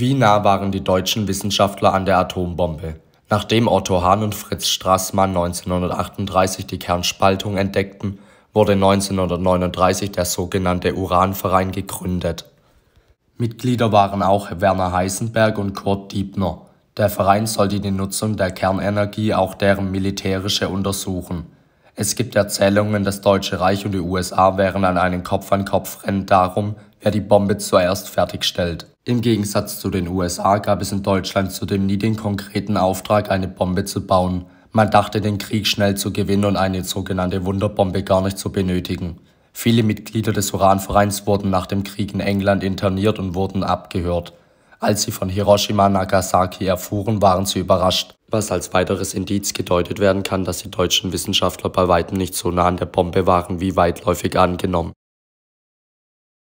Wie nah waren die deutschen Wissenschaftler an der Atombombe? Nachdem Otto Hahn und Fritz Strassmann 1938 die Kernspaltung entdeckten, wurde 1939 der sogenannte Uranverein gegründet. Mitglieder waren auch Werner Heisenberg und Kurt Diebner. Der Verein sollte die Nutzung der Kernenergie auch deren militärische untersuchen. Es gibt Erzählungen, das Deutsche Reich und die USA wären an einem Kopf-an-Kopf-Rennen darum, wer die Bombe zuerst fertigstellt. Im Gegensatz zu den USA gab es in Deutschland zudem nie den konkreten Auftrag, eine Bombe zu bauen. Man dachte, den Krieg schnell zu gewinnen und eine sogenannte Wunderbombe gar nicht zu benötigen. Viele Mitglieder des Uranvereins wurden nach dem Krieg in England interniert und wurden abgehört. Als sie von Hiroshima Nagasaki erfuhren, waren sie überrascht, was als weiteres Indiz gedeutet werden kann, dass die deutschen Wissenschaftler bei weitem nicht so nah an der Bombe waren wie weitläufig angenommen.